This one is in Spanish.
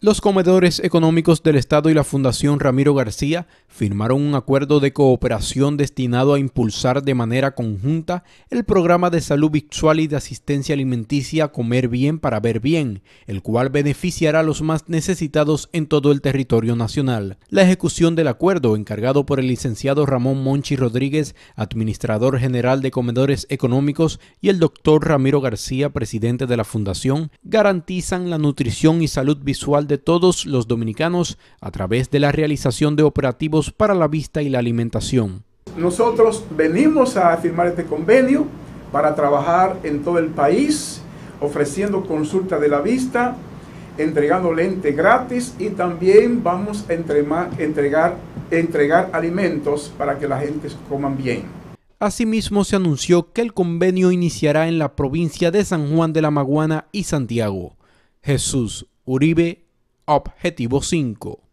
Los comedores económicos del Estado y la Fundación Ramiro García firmaron un acuerdo de cooperación destinado a impulsar de manera conjunta el programa de salud visual y de asistencia alimenticia Comer Bien para Ver Bien, el cual beneficiará a los más necesitados en todo el territorio nacional. La ejecución del acuerdo, encargado por el licenciado Ramón Monchi Rodríguez, administrador general de comedores económicos, y el doctor Ramiro García, presidente de la Fundación, garantizan la nutrición y salud visual de todos los dominicanos a través de la realización de operativos para la vista y la alimentación. Nosotros venimos a firmar este convenio para trabajar en todo el país, ofreciendo consulta de la vista, entregando lentes gratis y también vamos a entregar, entregar, entregar alimentos para que la gente coman bien. Asimismo, se anunció que el convenio iniciará en la provincia de San Juan de la Maguana y Santiago. Jesús Uribe, Objetivo 5.